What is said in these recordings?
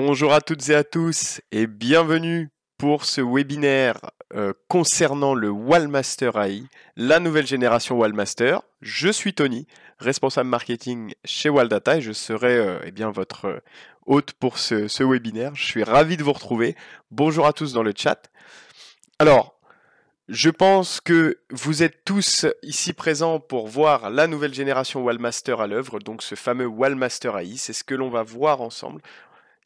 Bonjour à toutes et à tous et bienvenue pour ce webinaire euh, concernant le Wallmaster AI, la nouvelle génération Wallmaster. Je suis Tony, responsable marketing chez Waldata et je serai euh, eh bien, votre euh, hôte pour ce, ce, webinaire. Je suis ravi de vous retrouver. Bonjour à tous dans le chat. Alors, je pense que vous êtes tous ici présents pour voir la nouvelle génération Wallmaster à l'œuvre, donc ce fameux Wallmaster AI. C'est ce que l'on va voir ensemble.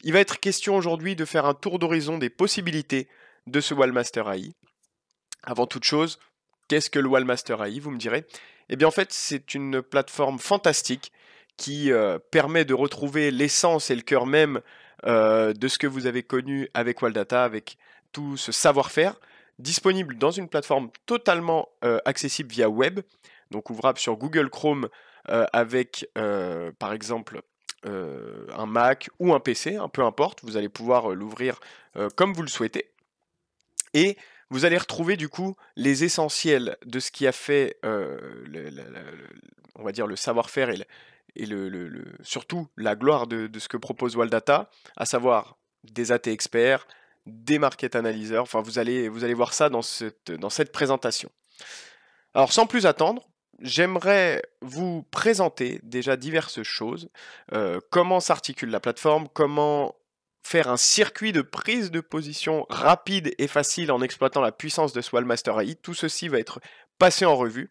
Il va être question aujourd'hui de faire un tour d'horizon des possibilités de ce Wallmaster AI. Avant toute chose, qu'est-ce que le Wallmaster AI, vous me direz Eh bien en fait, c'est une plateforme fantastique qui euh, permet de retrouver l'essence et le cœur même euh, de ce que vous avez connu avec Walldata, avec tout ce savoir-faire, disponible dans une plateforme totalement euh, accessible via web, donc ouvrable sur Google Chrome avec par exemple euh, un Mac ou un PC, hein, peu importe, vous allez pouvoir euh, l'ouvrir euh, comme vous le souhaitez. Et vous allez retrouver du coup les essentiels de ce qui a fait, le, on va dire, le savoir-faire et, surtout la gloire de, ce que propose Data, à savoir des AT experts, des market analyseurs. Enfin, vous allez, vous allez voir ça dans cette, dans cette présentation. Alors, sans plus attendre, j'aimerais vous présenter déjà diverses choses. Euh, comment s'articule la plateforme, comment faire un circuit de prise de position rapide et facile en exploitant la puissance de Swallmaster AI. Tout ceci va être passé en revue.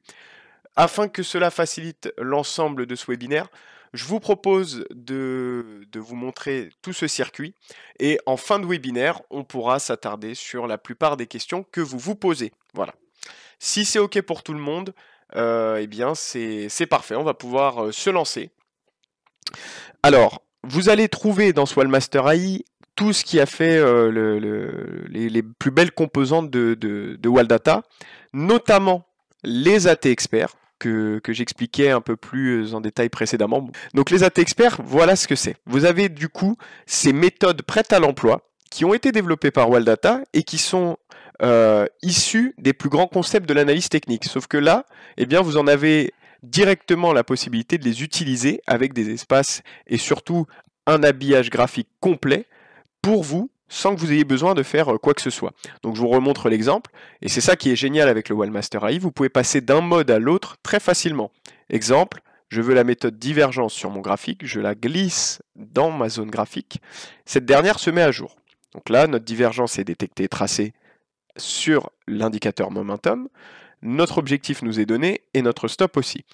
Afin que cela facilite l'ensemble de ce webinaire, je vous propose de, de, vous montrer tout ce circuit et en fin de webinaire, on pourra s'attarder sur la plupart des questions que vous vous posez. Voilà. Si c'est OK pour tout le monde, euh, eh bien c'est parfait, on va pouvoir euh, se lancer. Alors, vous allez trouver dans Wallmaster AI tout ce qui a fait euh, les, plus belles composantes de, de, notamment les AT experts que, j'expliquais un peu plus en détail précédemment. Donc les AT experts, voilà ce que c'est. Vous avez du coup ces méthodes prêtes à l'emploi qui ont été développées par Waldata et qui sont euh, issus des plus grands concepts de l'analyse technique. Sauf que là, eh bien, vous en avez directement la possibilité de les utiliser avec des espaces et surtout un habillage graphique complet pour vous sans que vous ayez besoin de faire euh, quoi que ce soit. Donc je vous remontre l'exemple, et c'est ça qui est génial avec le Wallmaster AI, vous pouvez passer d'un mode à l'autre très facilement. Exemple, je veux la méthode divergence sur mon graphique, je la glisse dans ma zone graphique, cette dernière se met à jour. Donc là, notre divergence est détectée, tracée sur l'indicateur momentum. Notre objectif nous est donné et notre stop aussi.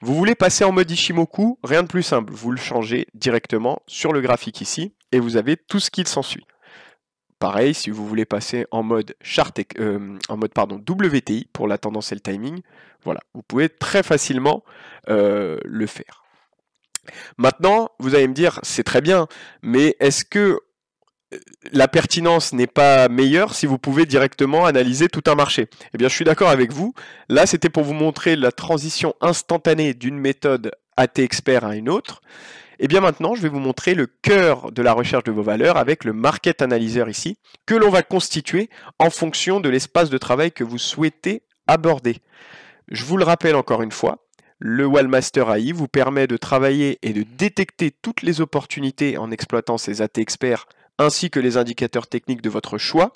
Vous voulez passer en mode Ishimoku Rien de plus simple, vous le changez directement sur le graphique ici et vous avez tout ce qu'il s'ensuit. Pareil, si vous voulez passer en mode chart, euh, en mode pardon, WTI pour la tendance et le timing, voilà, vous pouvez très facilement euh, le faire. Maintenant, vous allez me dire, c'est très bien, mais est-ce que la pertinence n'est pas meilleure si vous pouvez directement analyser tout un marché. Eh bien, je suis d'accord avec vous. Là, c'était pour vous montrer la transition instantanée d'une méthode AT expert à une autre. Et eh bien maintenant, je vais vous montrer le cœur de la recherche de vos valeurs avec le market analyzer ici, que l'on va constituer en fonction de l'espace de travail que vous souhaitez aborder. Je vous le rappelle encore une fois, le Wallmaster AI vous permet de travailler et de détecter toutes les opportunités en exploitant ces AT experts ainsi que les indicateurs techniques de votre choix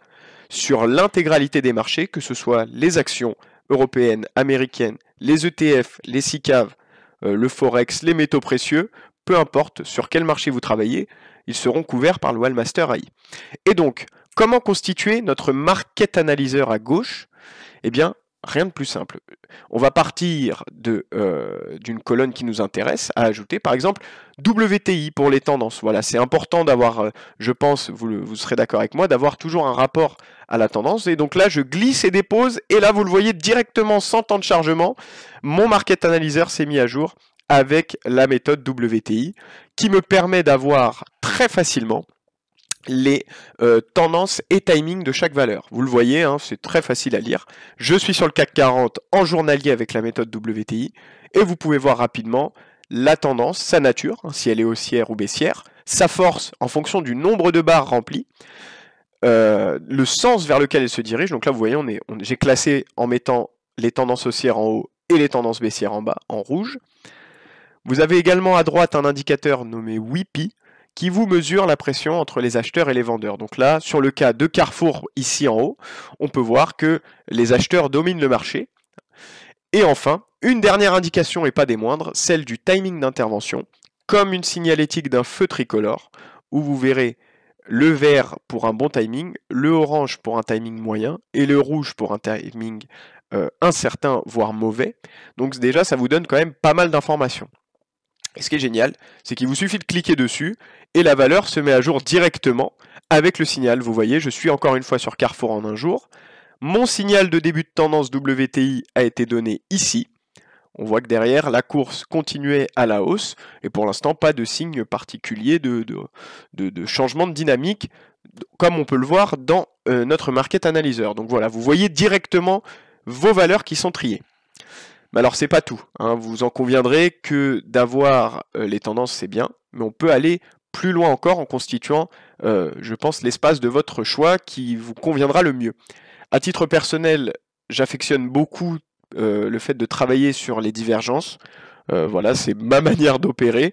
sur l'intégralité des marchés, que ce soit les actions européennes, américaines, les ETF, les SICAV, euh, le Forex, les métaux précieux, peu importe sur quel marché vous travaillez, ils seront couverts par le Wallmaster AI. Et donc, comment constituer notre market analyzer à gauche Eh bien, Rien de plus simple. On va partir euh, d'une colonne qui nous intéresse à ajouter, par exemple WTI pour les tendances. Voilà, c'est important d'avoir, euh, je pense, vous, vous serez d'accord avec moi, d'avoir toujours un rapport à la tendance. Et donc là, je glisse et dépose, et là, vous le voyez directement sans temps de chargement, mon market analyzer s'est mis à jour avec la méthode WTI qui me permet d'avoir très facilement les euh, tendances et timing de chaque valeur. Vous le voyez, hein, c'est très facile à lire. Je suis sur le CAC 40 en journalier avec la méthode WTI et vous pouvez voir rapidement la tendance, sa nature, hein, si elle est haussière ou baissière, sa force en fonction du nombre de barres remplies, euh, le sens vers lequel elle se dirige. Donc là, vous voyez, j'ai classé en mettant les tendances haussières en haut et les tendances baissières en bas en rouge. Vous avez également à droite un indicateur nommé WIPI, qui vous mesure la pression entre les acheteurs et les vendeurs. Donc là, sur le cas de Carrefour ici en haut, on peut voir que les acheteurs dominent le marché. Et enfin, une dernière indication et pas des moindres, celle du timing d'intervention, comme une signalétique d'un feu tricolore, où vous verrez le vert pour un bon timing, le orange pour un timing moyen et le rouge pour un timing euh, incertain, voire mauvais. Donc déjà, ça vous donne quand même pas mal d'informations. Et ce qui est génial, c'est qu'il vous suffit de cliquer dessus et la valeur se met à jour directement avec le signal. Vous voyez, je suis encore une fois sur Carrefour en un jour. Mon signal de début de tendance WTI a été donné ici. On voit que derrière, la course continuait à la hausse et pour l'instant, pas de signe particulier de, changement de dynamique comme on peut le voir dans euh, notre market analyzer. Donc voilà, vous voyez directement vos valeurs qui sont triées. Mais alors, c'est pas tout. Hein. Vous en conviendrez que d'avoir euh, les tendances, c'est bien, mais on peut aller plus loin encore en constituant, euh, je pense, l'espace de votre choix qui vous conviendra le mieux. À titre personnel, j'affectionne beaucoup euh, le fait de travailler sur les divergences. Euh, voilà, c'est ma manière d'opérer,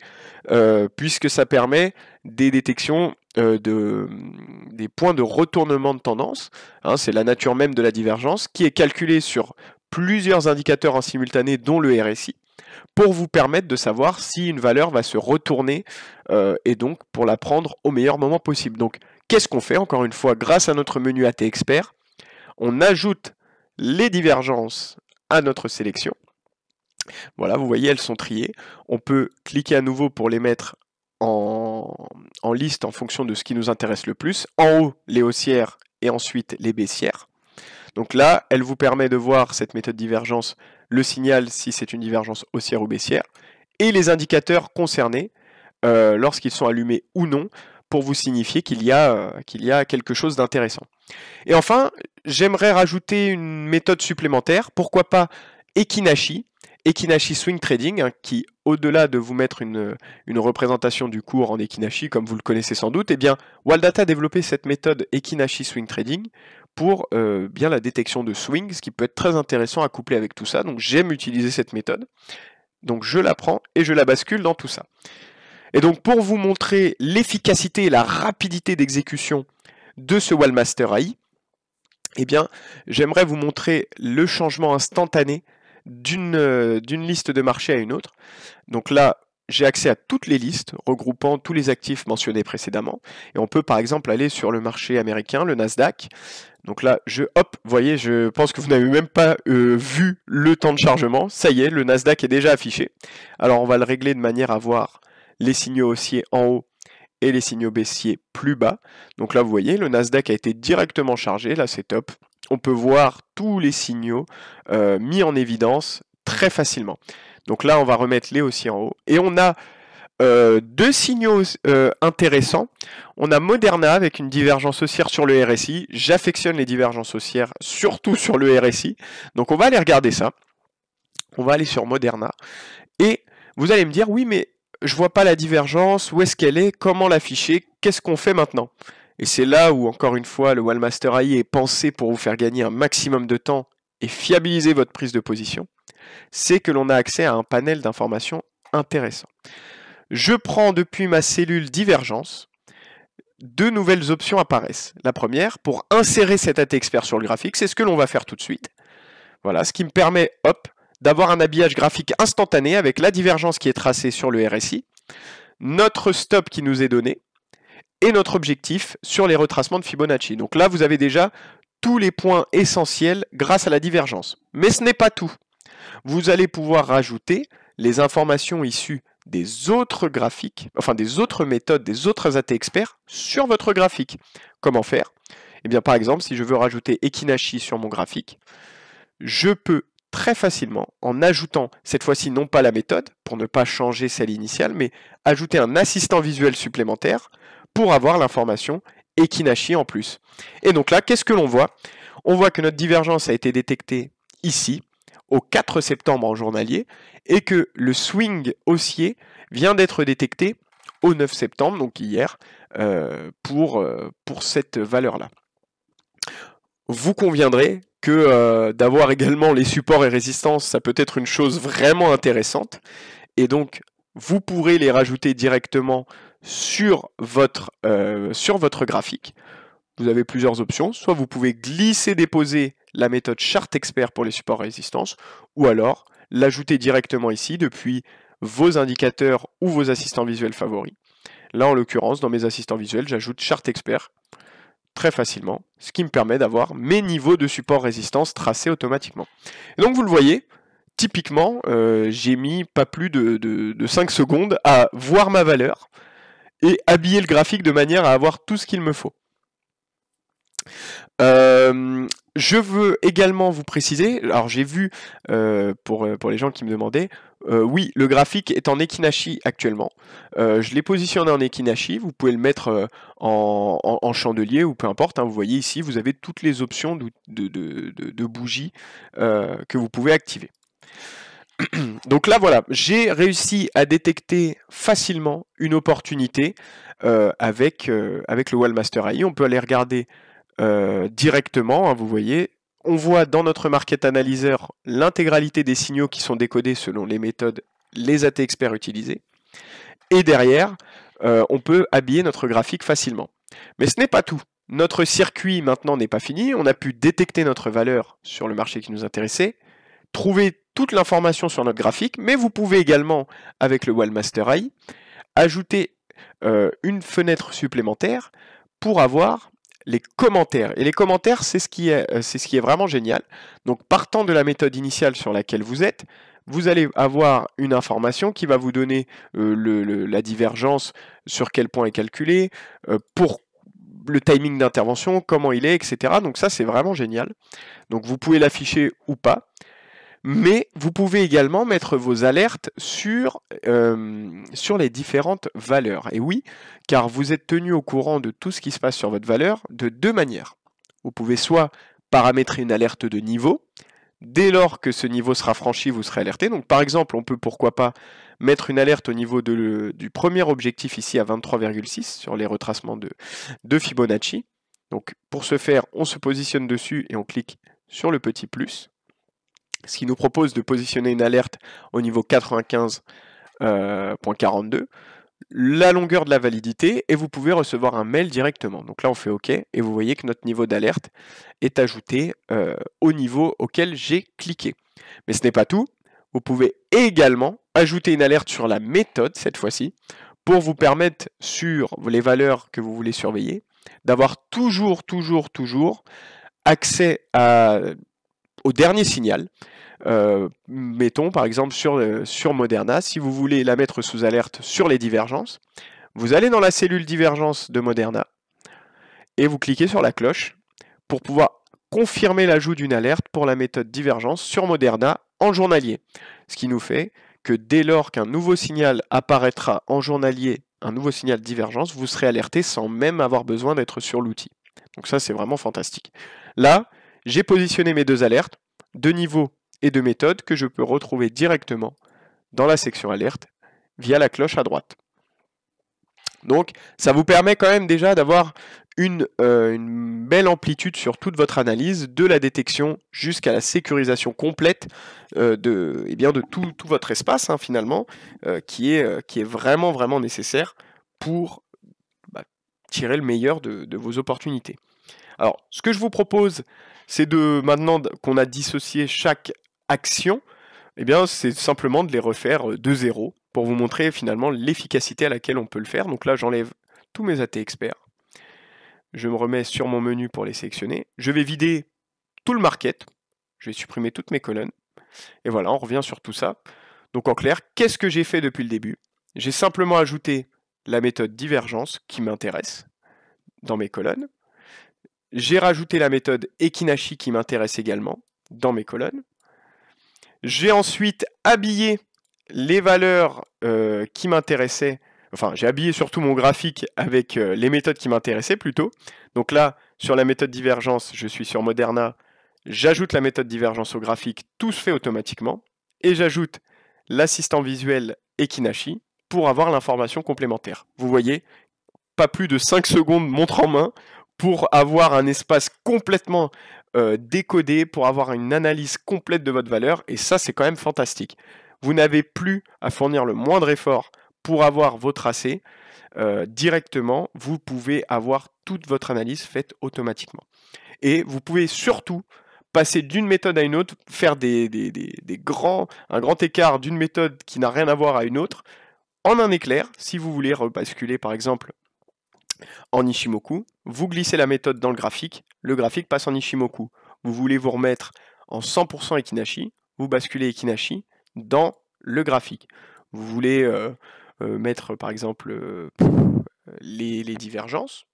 puisque ça permet des détections de, des points de retournement de tendance. Hein, c'est la nature même de la divergence qui est calculée sur plusieurs indicateurs en simultané, dont le RSI pour vous permettre de savoir si une valeur va se retourner euh, et donc pour la prendre au meilleur moment possible. Donc qu'est-ce qu'on fait Encore une fois, grâce à notre menu AT Expert, on ajoute les divergences à notre sélection. Voilà, vous voyez, elles sont triées. On peut cliquer à nouveau pour les mettre en, en liste en fonction de ce qui nous intéresse le plus. En haut, les haussières et ensuite les baissières. Donc là, elle vous permet de voir cette méthode divergence le signal si c'est une divergence haussière ou baissière, et les indicateurs concernés euh, lorsqu'ils sont allumés ou non, pour vous signifier qu'il y, a, euh, y a quelque chose d'intéressant. Et enfin, j'aimerais rajouter une méthode supplémentaire, pourquoi pas Ekinashi, Ekinashi Swing Trading, hein, qui au-delà de vous mettre une, représentation du cours en Ekinashi, comme vous le connaissez sans doute, eh bien, Waldata a développé cette méthode Ekinashi Swing Trading, pour euh, bien la détection de swings, ce qui peut être très intéressant à coupler avec tout ça. Donc j'aime utiliser cette méthode. Donc je la prends et je la bascule dans tout ça. Et donc pour vous montrer l'efficacité et la rapidité d'exécution de ce Wallmaster AI, eh bien j'aimerais vous montrer le changement instantané d'une euh, liste de marché à une autre. Donc là, j'ai accès à toutes les listes regroupant tous les actifs mentionnés précédemment. Et on peut par exemple aller sur le marché américain, le Nasdaq. Donc là, je hop, voyez, je pense que vous n'avez même pas euh, vu le temps de chargement. Ça y est, le Nasdaq est déjà affiché. Alors on va le régler de manière à voir les signaux haussiers en haut et les signaux baissiers plus bas. Donc là, vous voyez, le Nasdaq a été directement chargé. Là, c'est top. On peut voir tous les signaux euh, mis en évidence très facilement. Donc là, on va remettre les aussi en haut. Et on a euh, deux signaux euh, intéressants. On a Moderna avec une divergence haussière sur le RSI. J'affectionne les divergences haussières, surtout sur le RSI. Donc on va aller regarder ça. On va aller sur Moderna. Et vous allez me dire, oui, mais je vois pas la divergence, où est-ce qu'elle est, comment l'afficher, qu'est-ce qu'on fait maintenant Et c'est là où, encore une fois, le Wallmaster AI est pensé pour vous faire gagner un maximum de temps et fiabiliser votre prise de position c'est que l'on a accès à un panel d'informations intéressant. Je prends depuis ma cellule divergence, deux nouvelles options apparaissent. La première, pour insérer cet AT expert sur le graphique, c'est ce que l'on va faire tout de suite. Voilà, ce qui me permet, hop, d'avoir un habillage graphique instantané avec la divergence qui est tracée sur le RSI, notre stop qui nous est donné, et notre objectif sur les retracements de Fibonacci. Donc là, vous avez déjà tous les points essentiels grâce à la divergence. Mais ce n'est pas tout. Vous allez pouvoir rajouter les informations issues des autres graphiques, enfin des autres méthodes, des autres AT experts sur votre graphique. Comment faire Eh bien par exemple, si je veux rajouter Ekinashi sur mon graphique, je peux très facilement, en ajoutant cette fois-ci non pas la méthode, pour ne pas changer celle initiale, mais ajouter un assistant visuel supplémentaire pour avoir l'information Ekinashi en plus. Et donc là, qu'est-ce que l'on voit On voit que notre divergence a été détectée ici, au 4 septembre en journalier et que le swing haussier vient d'être détecté au 9 septembre, donc hier, euh, pour, euh, pour cette valeur-là. Vous conviendrez que euh, d'avoir également les supports et résistances, ça peut être une chose vraiment intéressante. Et donc, vous pourrez les rajouter directement sur votre, sur votre graphique. Vous avez plusieurs options. Soit vous pouvez glisser, déposer la méthode Chart expert pour les supports résistance, ou alors l'ajouter directement ici depuis vos indicateurs ou vos assistants visuels favoris. Là, en l'occurrence, dans mes assistants visuels, j'ajoute Chart expert très facilement, ce qui me permet d'avoir mes niveaux de support résistance tracés automatiquement. donc vous le voyez, typiquement, euh, j'ai mis pas plus de, de 5 secondes à voir ma valeur et habiller le graphique de manière à avoir tout ce qu'il me faut. Euh, je veux également vous préciser, alors j'ai vu euh, pour, euh, pour les gens qui me demandaient, oui, le graphique est en Ekinashi actuellement. je l'ai positionné en Ekinashi, vous pouvez le mettre en, en, chandelier ou peu importe. Hein. vous voyez ici, vous avez toutes les options de, bougies que vous pouvez activer. Donc là, voilà, j'ai réussi à détecter facilement une opportunité avec, avec le Wallmaster AI. On peut aller regarder euh, directement, hein, vous voyez. On voit dans notre market analyzer l'intégralité des signaux qui sont décodés selon les méthodes, les AT experts utilisées. Et derrière, euh, on peut habiller notre graphique facilement. Mais ce n'est pas tout. Notre circuit maintenant n'est pas fini. On a pu détecter notre valeur sur le marché qui nous intéressait, trouver toute l'information sur notre graphique, mais vous pouvez également, avec le Wallmaster AI, ajouter euh, une fenêtre supplémentaire pour avoir les commentaires. Et les commentaires, c'est ce, qui est, euh, c'est ce qui est vraiment génial. Donc partant de la méthode initiale sur laquelle vous êtes, vous allez avoir une information qui va vous donner euh, la divergence, sur quel point est calculé, euh, pour le timing d'intervention, comment il est, etc. Donc ça, c'est vraiment génial. Donc vous pouvez l'afficher ou pas mais vous pouvez également mettre vos alertes euh, sur, les différentes valeurs. Et oui, car vous êtes tenu au courant de tout ce qui se passe sur votre valeur de deux manières. Vous pouvez soit paramétrer une alerte de niveau, dès lors que ce niveau sera franchi, vous serez alerté. Donc par exemple, on peut pourquoi pas mettre une alerte au niveau du premier objectif ici à 23,6 sur les retracements de, de Fibonacci. Donc pour ce faire, on se positionne dessus et on clique sur le petit plus ce qui nous propose de positionner une alerte au niveau 95.42, euh, la longueur de la validité, et vous pouvez recevoir un mail directement. Donc là, on fait OK, et vous voyez que notre niveau d'alerte est ajouté euh, au niveau auquel j'ai cliqué. Mais ce n'est pas tout, vous pouvez également ajouter une alerte sur la méthode, cette fois-ci, pour vous permettre, sur les valeurs que vous voulez surveiller, d'avoir toujours, toujours, toujours accès à au dernier signal. Euh, mettons par exemple sur, euh, sur Moderna, si vous voulez la mettre sous alerte sur les divergences, vous allez dans la cellule divergence de Moderna et vous cliquez sur la cloche pour pouvoir confirmer l'ajout d'une alerte pour la méthode divergence sur Moderna en journalier. Ce qui nous fait que dès lors qu'un nouveau signal apparaîtra en journalier, un nouveau signal divergence, vous serez alerté sans même avoir besoin d'être sur l'outil. Donc ça, c'est vraiment fantastique. Là, j'ai positionné mes deux alertes de niveaux et de méthodes que je peux retrouver directement dans la section alerte via la cloche à droite. Donc ça vous permet quand même déjà d'avoir une, euh, belle amplitude sur toute votre analyse, de la détection jusqu'à la sécurisation complète euh, de, eh tout, votre espace hein, finalement, euh, qui, est, vraiment vraiment nécessaire pour bah, tirer le meilleur de vos opportunités. Alors, ce que je vous propose, c'est de, maintenant qu'on a dissocié chaque action, eh bien, c'est simplement de les refaire euh, de zéro pour vous montrer finalement l'efficacité à laquelle on peut le faire. Donc là, j'enlève tous mes AT experts. Je me remets sur mon menu pour les sélectionner. Je vais vider tout le market. Je vais supprimer toutes mes colonnes. Et voilà, on revient sur tout ça. Donc en clair, qu'est-ce que j'ai fait depuis le début J'ai simplement ajouté la méthode divergence qui m'intéresse dans mes colonnes. J'ai rajouté la méthode Ekinashi qui m'intéresse également dans mes colonnes. J'ai ensuite habillé les valeurs euh, qui m'intéressaient. Enfin, j'ai habillé surtout mon graphique avec euh, les méthodes qui m'intéressaient plutôt. Donc là, sur la méthode divergence, je suis sur Moderna. J'ajoute la méthode divergence au graphique, tout se fait automatiquement. Et j'ajoute l'assistant visuel Ekinashi pour avoir l'information complémentaire. Vous voyez, pas plus de 5 secondes montre en main pour avoir un espace complètement euh, décodé, pour avoir une analyse complète de votre valeur. Et ça, c'est quand même fantastique. Vous n'avez plus à fournir le moindre effort pour avoir vos tracés. Euh, directement, vous pouvez avoir toute votre analyse faite automatiquement. Et vous pouvez surtout passer d'une méthode à une autre, faire grands, un grand écart d'une méthode qui n'a rien à voir à une autre, en un éclair, si vous voulez rebasculer par exemple en Ishimoku, vous glissez la méthode dans le graphique, le graphique passe en Ishimoku. Vous voulez vous remettre en 100% Ekinashi, vous basculez Ekinashi dans le graphique. Vous voulez euh, euh, mettre par exemple euh, les, divergences,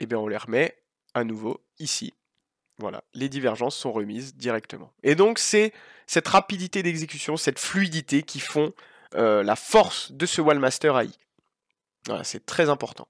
et eh bien on les remet à nouveau ici. Voilà, les divergences sont remises directement. Et donc c'est cette rapidité d'exécution, cette fluidité qui font la force de ce Wallmaster AI. Voilà, c'est très important.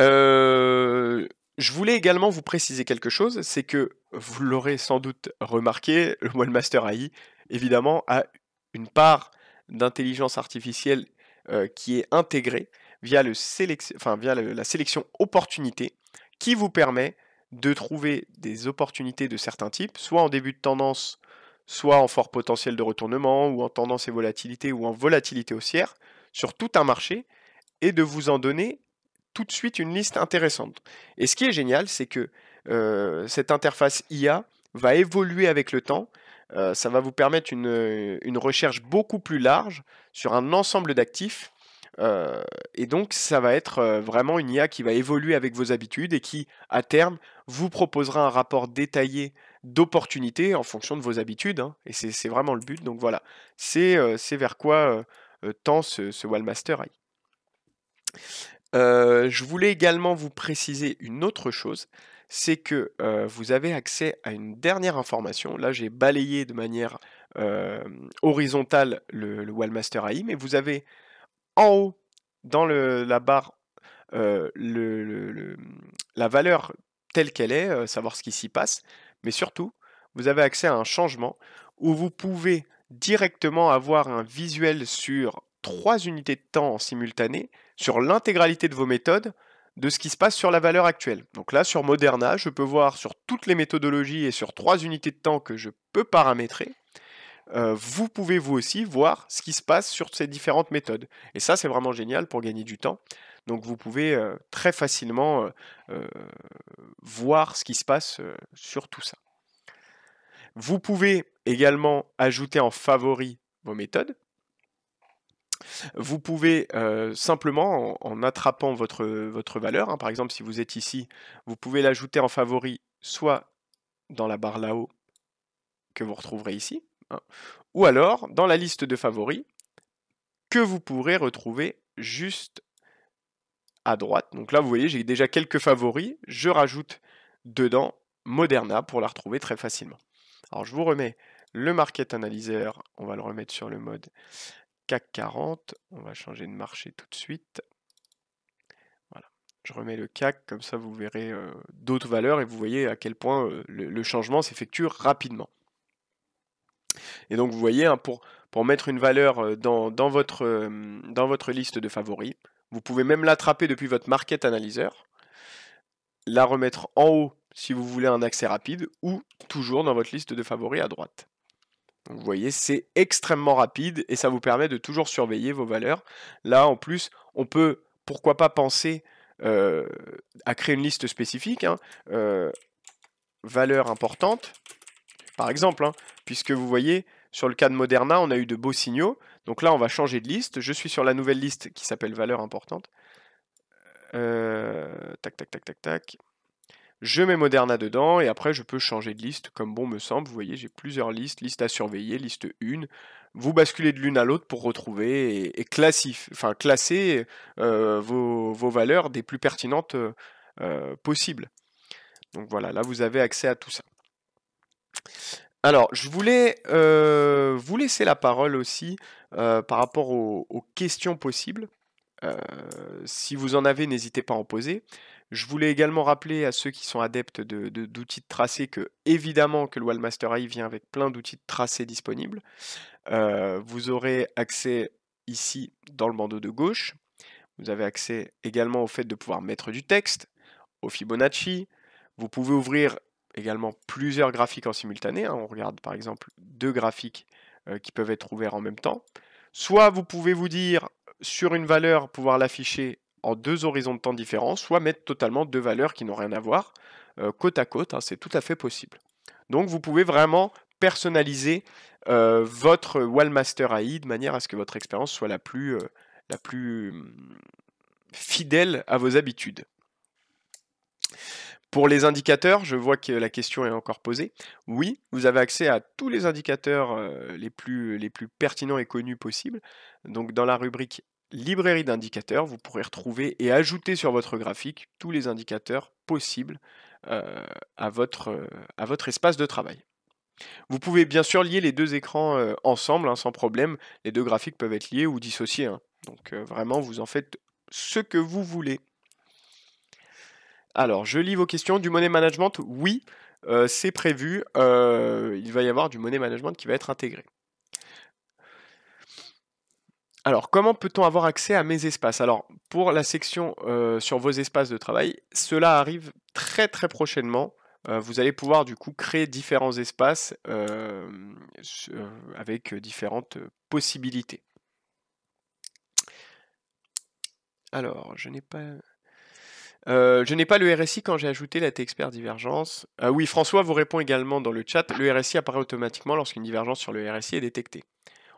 Euh, je voulais également vous préciser quelque chose, c'est que vous l'aurez sans doute remarqué, le Master AI, évidemment, a une part d'intelligence artificielle euh, qui est intégrée via, la sélection opportunité qui vous permet de trouver des opportunités de certains types, soit en début de tendance, soit en fort potentiel de retournement, ou en tendance et volatilité, ou en volatilité haussière, sur tout un marché, et de vous en donner de suite une liste intéressante. Et ce qui est génial, c'est que euh, cette interface IA va évoluer avec le temps. Euh, ça va vous permettre une, recherche beaucoup plus large sur un ensemble d'actifs. Euh, et donc, ça va être vraiment une IA qui va évoluer avec vos habitudes et qui, à terme, vous proposera un rapport détaillé d'opportunités en fonction de vos habitudes. Hein. et c'est vraiment le but. Donc voilà, c'est vers quoi tend ce, ce Wallmaster AI je voulais également vous préciser une autre chose, c'est que vous avez accès à une dernière information. Là, j'ai balayé de manière horizontale le, Wallmaster AI, mais vous avez en haut, dans la barre, la valeur telle qu'elle est, savoir ce qui s'y passe, mais surtout, vous avez accès à un changement où vous pouvez directement avoir un visuel sur trois unités de temps en simultané, sur l'intégralité de vos méthodes de ce qui se passe sur la valeur actuelle. Donc là, sur Moderna, je peux voir sur toutes les méthodologies et sur trois unités de temps que je peux paramétrer, euh, vous pouvez vous aussi voir ce qui se passe sur ces différentes méthodes. Et ça, c'est vraiment génial pour gagner du temps. Donc vous pouvez euh, très facilement euh, voir ce qui se passe sur tout ça. Vous pouvez également ajouter en favori vos méthodes. Vous pouvez euh, simplement, en, attrapant votre, votre valeur, hein, par exemple si vous êtes ici, vous pouvez l'ajouter en favori soit dans la barre là-haut que vous retrouverez ici, hein, ou alors dans la liste de favoris que vous pourrez retrouver juste à droite. Donc là, vous voyez, j'ai déjà quelques favoris. Je rajoute dedans Moderna pour la retrouver très facilement. Alors, je vous remets le Market Analyzer. On va le remettre sur le mode CAC 40. On va changer de marché tout de suite. Voilà. Je remets le CAC, comme ça vous verrez euh, d'autres valeurs et vous voyez à quel point euh, le, changement s'effectue rapidement. Et donc vous voyez, hein, pour, pour mettre une valeur euh, dans, votre, dans votre liste de favoris, vous pouvez même l'attraper depuis votre Market Analyzer, la remettre en haut si vous voulez un accès rapide, ou toujours dans votre liste de favoris à droite vous voyez, c'est extrêmement rapide et ça vous permet de toujours surveiller vos valeurs. Là, en plus, on peut, pourquoi pas, penser à créer une liste spécifique. valeurs importantes, par exemple, puisque vous voyez, sur le cas de Moderna, on a eu de beaux signaux. Donc là, on va changer de liste. Je suis sur la nouvelle liste qui s'appelle valeurs importantes. tac, tac, tac, tac, tac. Je mets Moderna dedans et après je peux changer de liste comme bon me semble. Vous voyez, j'ai plusieurs listes, liste à surveiller, liste 1. Vous basculez de l'une à l'autre pour retrouver et, classif, enfin, classer euh, vos, valeurs des plus pertinentes euh, possibles. Donc voilà, là vous avez accès à tout ça. Alors, je voulais euh, vous laisser la parole aussi par rapport aux, questions possibles. si vous en avez, n'hésitez pas à en poser. Je voulais également rappeler à ceux qui sont adeptes d'outils de, d'outils de, tracé que, évidemment, que le Wallmaster AI vient avec plein d'outils de tracé disponibles. Euh, vous aurez accès ici dans le bandeau de gauche. Vous avez accès également au fait de pouvoir mettre du texte, au Fibonacci. Vous pouvez ouvrir également plusieurs graphiques en simultané. Hein. On regarde par exemple deux graphiques euh, qui peuvent être ouverts en même temps. Soit vous pouvez vous dire sur une valeur pouvoir l'afficher en deux horizons de temps différents, soit mettre totalement deux valeurs qui n'ont rien à voir, euh, côte à côte, hein, c'est tout à fait possible. Donc vous pouvez vraiment personnaliser euh, votre Wallmaster AI de manière à ce que votre expérience soit la plus, euh, la plus hum, fidèle à vos habitudes. Pour les indicateurs, je vois que la question est encore posée. Oui, vous avez accès à tous les indicateurs les plus, les plus pertinents et connus possibles. Donc dans la rubrique librairie d'indicateurs, vous pourrez retrouver et ajouter sur votre graphique tous les indicateurs possibles euh, à, votre, euh, à votre espace de travail. Vous pouvez bien sûr lier les deux écrans euh, ensemble hein, sans problème. Les deux graphiques peuvent être liés ou dissociés. Hein. Donc vraiment, vous en faites ce que vous voulez. Alors, je lis vos questions. Du money management, oui, c'est prévu. il va y avoir du money management qui va être intégré. Alors, comment peut-on avoir accès à mes espaces Alors, pour la section sur vos espaces de travail, cela arrive très très prochainement. vous allez pouvoir du coup créer différents espaces avec différentes possibilités. Alors, je n'ai pas... je n'ai pas le RSI quand j'ai ajouté la T-Expert Divergence. Ah oui, François vous répond également dans le chat. Le RSI apparaît automatiquement lorsqu'une divergence sur le RSI est détectée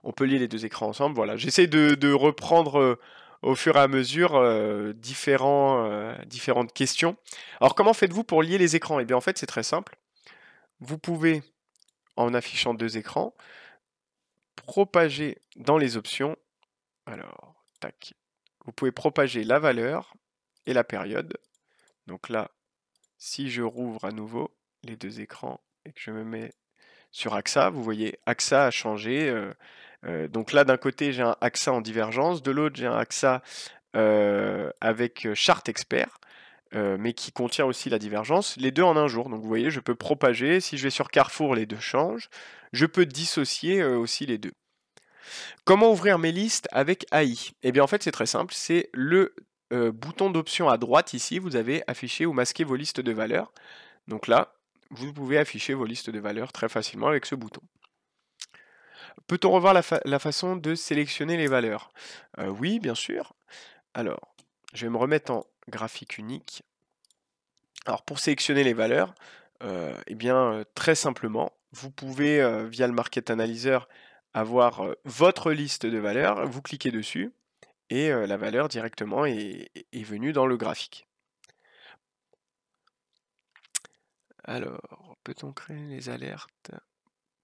on peut lier les deux écrans ensemble. Voilà, j'essaie de, reprendre euh, au fur et à mesure euh, euh, différentes questions. Alors comment faites-vous pour lier les écrans Eh bien en fait c'est très simple. Vous pouvez, en affichant deux écrans, propager dans les options. Alors, tac. Vous pouvez propager la valeur et la période. Donc là, si je rouvre à nouveau les deux écrans et que je me mets sur AXA, vous voyez AXA a changé. Euh, donc là, d'un côté, j'ai un AXA en divergence, de l'autre, j'ai un AXA euh, avec euh, Chart expert. mais qui contient aussi la divergence, les deux en un jour. Donc vous voyez, je peux propager, si je vais sur Carrefour, les deux changent. Je peux dissocier aussi les deux. Comment ouvrir mes listes avec AI Eh bien en fait c'est très simple, c'est le bouton d'option à droite ici, vous avez affiché ou masqué vos listes de valeurs. Donc là, vous pouvez afficher vos listes de valeurs très facilement avec ce bouton. Peut-on revoir la, façon de sélectionner les valeurs euh, Oui, bien sûr. Alors, je vais me remettre en graphique unique. Alors, pour sélectionner les valeurs, euh, eh bien, euh, très simplement, vous pouvez, via le Market Analyzer, avoir votre liste de valeurs. Vous cliquez dessus et la valeur directement est venue dans le graphique. Alors, peut-on créer les alertes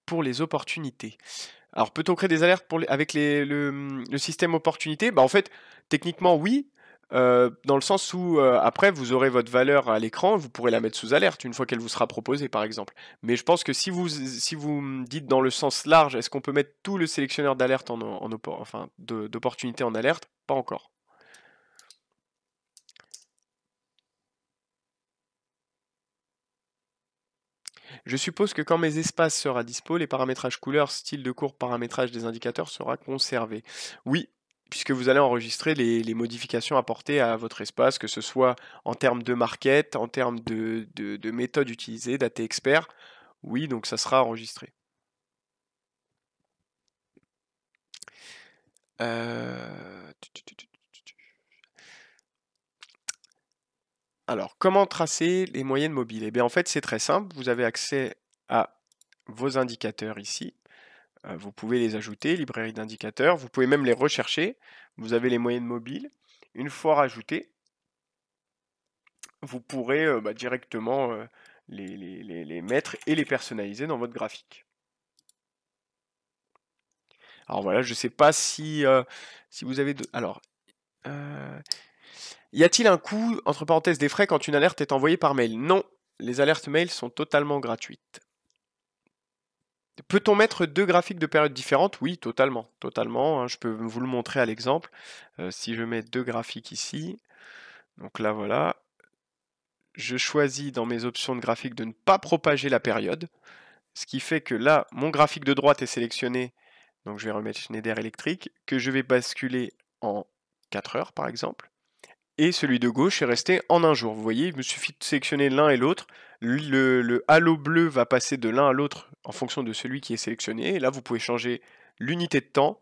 pour les opportunités alors peut-on créer des alertes avec le, système opportunité bah, En fait, techniquement oui, euh, dans le sens où euh, après vous aurez votre valeur à l'écran, vous pourrez la mettre sous alerte une fois qu'elle vous sera proposée par exemple. Mais je pense que si vous si vous dites dans le sens large, est-ce qu'on peut mettre tout le sélectionneur d'alerte en, d'opportunité en alerte Pas encore. Je suppose que quand mes espaces sera dispo, les paramétrages couleurs, style de cours, paramétrage des indicateurs sera conservé. Oui, puisque vous allez enregistrer les, modifications apportées à votre espace, que ce soit en termes de market, en termes de, méthode utilisée, d'AT expert. Oui, donc ça sera enregistré. Euh... Alors, comment tracer les moyennes mobiles Eh bien, en fait, c'est très simple. Vous avez accès à vos indicateurs ici. Euh, vous pouvez les ajouter, librairie d'indicateurs. Vous pouvez même les rechercher. Vous avez les moyennes mobiles. Une fois rajoutées, vous pourrez euh, bah, directement euh, les, mettre et les personnaliser dans votre graphique. Alors voilà, je ne sais pas si, si vous avez... Alors, y a-t-il un coût, entre parenthèses, des frais quand une alerte est envoyée par mail Non, les alertes mail sont totalement gratuites. Peut-on mettre deux graphiques de périodes différentes Oui, totalement. Totalement. Hein. je peux vous le montrer à l'exemple. Euh, si je mets deux graphiques ici, donc là voilà, je choisis dans mes options de graphique de ne pas propager la période. Ce qui fait que là, mon graphique de droite est sélectionné. Donc je vais remettre Schneider électrique, que je vais basculer en 4 heures par exemple et celui de gauche est resté en un jour. Vous voyez, il me suffit de sélectionner l'un et l'autre. Le, halo bleu va passer de l'un à l'autre en fonction de celui qui est sélectionné. Et là, vous pouvez changer l'unité de temps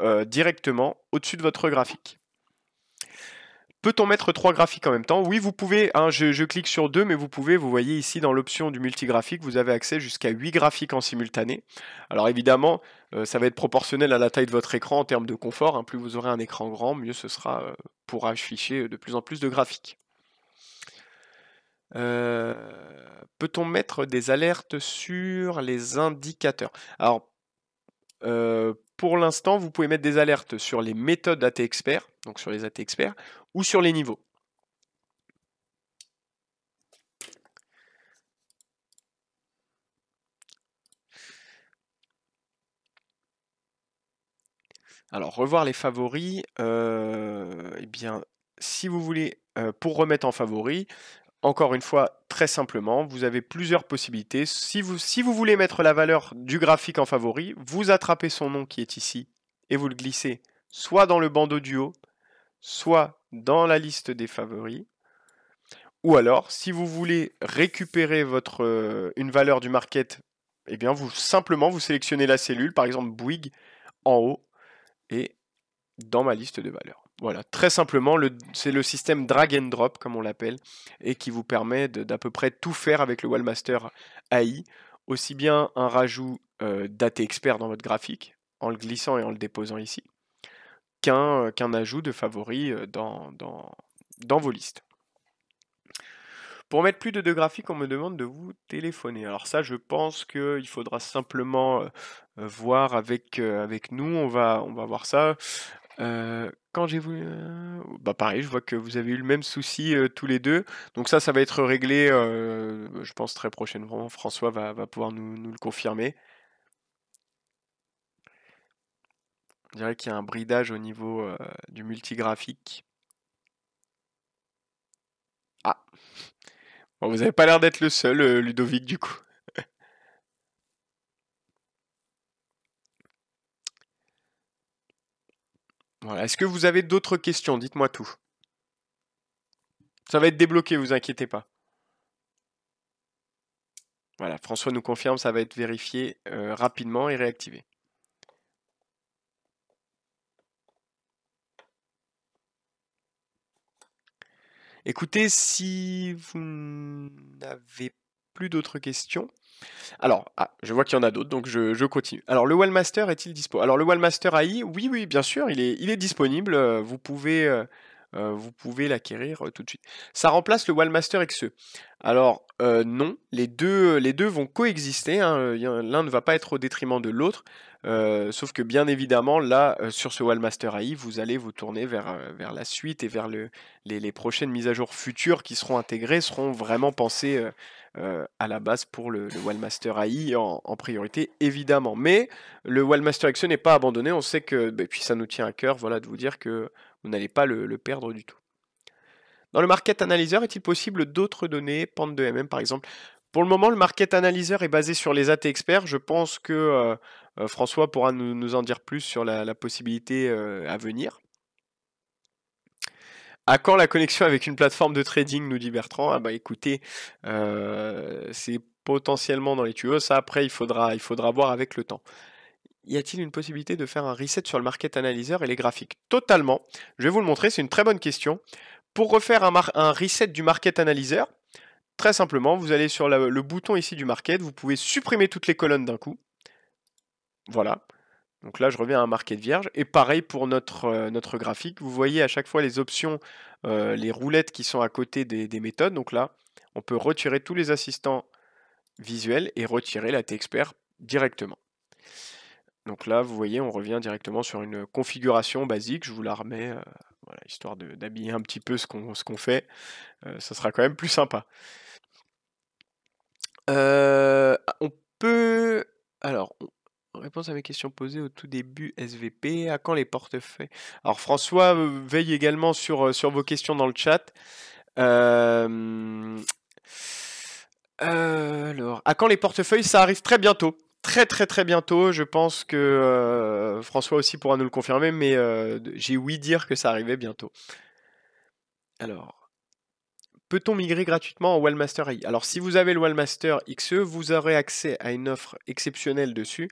euh, directement au-dessus de votre graphique. Peut-on mettre trois graphiques en même temps Oui, vous pouvez. Hein, je, clique sur deux, mais vous pouvez. Vous voyez ici dans l'option du multigraphique, vous avez accès jusqu'à huit graphiques en simultané. Alors évidemment, euh, ça va être proportionnel à la taille de votre écran en termes de confort. Hein. plus vous aurez un écran grand, mieux ce sera euh, pour afficher euh, de plus en plus de graphiques. Peut-on mettre des alertes sur les indicateurs Alors, pour l'instant, vous pouvez mettre des alertes sur les méthodes AT Expert, donc sur les AT Expert ou sur les niveaux. Alors, revoir les favoris, euh, eh bien, si vous voulez, euh, pour remettre en favori, encore une fois, très simplement, vous avez plusieurs possibilités. Si vous, si vous voulez mettre la valeur du graphique en favori, vous attrapez son nom qui est ici et vous le glissez soit dans le bandeau du haut, soit dans la liste des favoris. Ou alors, si vous voulez récupérer votre, euh, une valeur du market, eh bien vous simplement vous sélectionnez la cellule, par exemple Bouygues, en haut, et dans ma liste de valeurs. Voilà, très simplement, c'est le système drag and drop, comme on l'appelle, et qui vous permet d'à peu près tout faire avec le Wallmaster AI, aussi bien un rajout euh, d'ATEXPERT expert dans votre graphique, en le glissant et en le déposant ici, euh, qu'un ajout de favoris euh, dans, vos listes. Pour mettre plus de deux graphiques, on me demande de vous téléphoner. Alors ça, je pense qu'il faudra simplement euh, voir avec, avec nous. On va, on va voir ça. quand j'ai voulu... Bah pareil, je vois que vous avez eu le même souci tous les deux. Donc ça, ça va être réglé, je pense, très prochainement. François va, pouvoir nous le confirmer. On dirait qu'il y a un bridage au niveau euh, du multigraphique. Ah Vous n'avez pas l'air d'être le seul, euh, Ludovic, du coup. voilà. Est-ce que vous avez d'autres questions Dites-moi tout. Ça va être débloqué, vous inquiétez pas. Voilà, François nous confirme, ça va être vérifié euh, rapidement et réactivé. Écoutez, si vous n'avez plus d'autres questions. Alors, ah, je vois qu'il y en a d'autres, donc je, continue. Alors, le Wallmaster est-il dispo Alors, le Wallmaster AI, oui, oui, bien sûr, il est, disponible. Euh, vous pouvez, euh, euh, pouvez l'acquérir tout de suite. Ça remplace le Wallmaster XE. Alors, non, les deux, les deux vont coexister. Hein, l'un ne va pas être au détriment de l'autre. Euh, sauf que bien évidemment, là, euh, sur ce Wallmaster AI, vous allez vous tourner vers, euh, vers la suite et vers les, prochaines mises à jour futures qui seront intégrées, seront vraiment pensées à la base pour le, le Wallmaster AI en, priorité, évidemment. Mais le Wallmaster Action n'est pas abandonné, on sait que, et bah, puis ça nous tient à cœur voilà, de vous dire que vous n'allez pas le, perdre du tout. Dans le Market Analyzer, est-il possible d'autres données, pente de MM par exemple pour le moment, le market analyzer est basé sur les AT experts. Je pense que euh, François pourra nous, en dire plus sur la, possibilité euh, à venir. À quand la connexion avec une plateforme de trading, nous dit Bertrand Ah bah écoutez, euh, c'est potentiellement dans les tuyaux. Ça après, il faudra, il faudra voir avec le temps. Y a-t-il une possibilité de faire un reset sur le market analyzer et les graphiques Totalement. Je vais vous le montrer, c'est une très bonne question. Pour refaire un, reset du market analyzer, très simplement, vous allez sur le bouton ici du market, vous pouvez supprimer toutes les colonnes d'un coup. Voilà. Donc là, je reviens à un marqué de vierge. Et pareil pour notre, euh, notre graphique. Vous voyez à chaque fois les options, euh, les roulettes qui sont à côté des, méthodes. Donc là, on peut retirer tous les assistants visuels et retirer la T-Expert directement. Donc là, vous voyez, on revient directement sur une configuration basique. Je vous la remets, euh, histoire d'habiller un petit peu ce qu'on fait. ça sera quand même plus sympa. on peut... Alors, réponse à mes questions posées au tout début SVP, à quand les portefeuilles Alors François euh, veille également sur, euh, sur vos questions dans le chat. alors, à quand les portefeuilles Ça arrive très bientôt. Très très très bientôt. Je pense que euh, François aussi pourra nous le confirmer, mais j'ai oui dire que ça arrivait bientôt. Alors, Peut-on migrer gratuitement au Wallmaster AI Alors si vous avez le Wallmaster XE, vous aurez accès à une offre exceptionnelle dessus.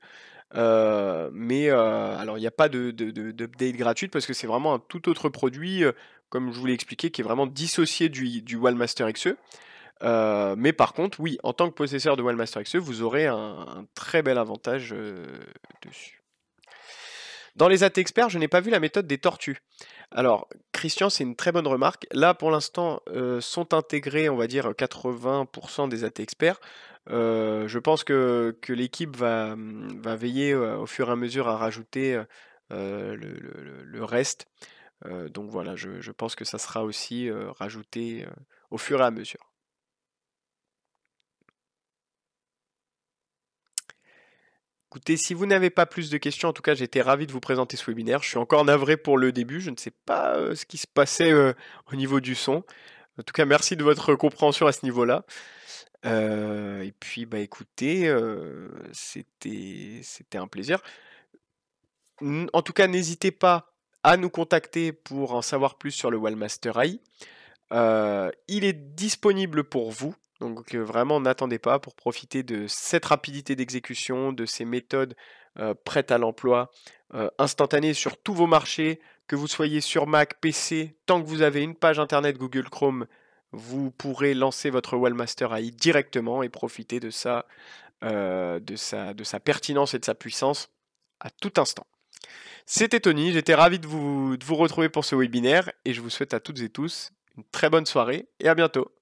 Euh, mais euh, alors il n'y a pas d'update de, de, gratuite parce que c'est vraiment un tout autre produit, euh, comme je vous l'ai expliqué, qui est vraiment dissocié du, du Wallmaster XE. mais par contre, oui, en tant que possesseur de Wallmaster XE, vous aurez un, très bel avantage dessus. Dans les AT experts, je n'ai pas vu la méthode des tortues. Alors, Christian, c'est une très bonne remarque. Là, pour l'instant, sont intégrés, on va dire, 80% des AT experts. Euh, je pense que, l'équipe va, mm, veiller euh, au fur et à mesure à rajouter euh, le, reste. donc voilà, je, pense que ça sera aussi rajouté au fur et à mesure. Écoutez, si vous n'avez pas plus de questions, en tout cas, j'étais ravi de vous présenter ce webinaire. Je suis encore navré pour le début. Je ne sais pas ce qui se passait au niveau du son. En tout cas, merci de votre compréhension à ce niveau-là. Euh, et puis, bah, écoutez, euh, c'était un plaisir. en tout cas, n'hésitez pas à nous contacter pour en savoir plus sur le Wallmaster AI. Euh, il est disponible pour vous, donc vraiment n'attendez pas pour profiter de cette rapidité d'exécution, de ces méthodes, prêtes à l'emploi, instantanées sur tous vos marchés, que vous soyez sur Mac, PC, tant que vous avez une page internet Google Chrome vous pourrez lancer votre Wallmaster AI directement et profiter euh, de sa, de, sa, pertinence et de sa puissance à tout instant. C'était Tony, j'étais ravi de vous, de vous retrouver pour ce webinaire et je vous souhaite à toutes et tous une très bonne soirée et à bientôt.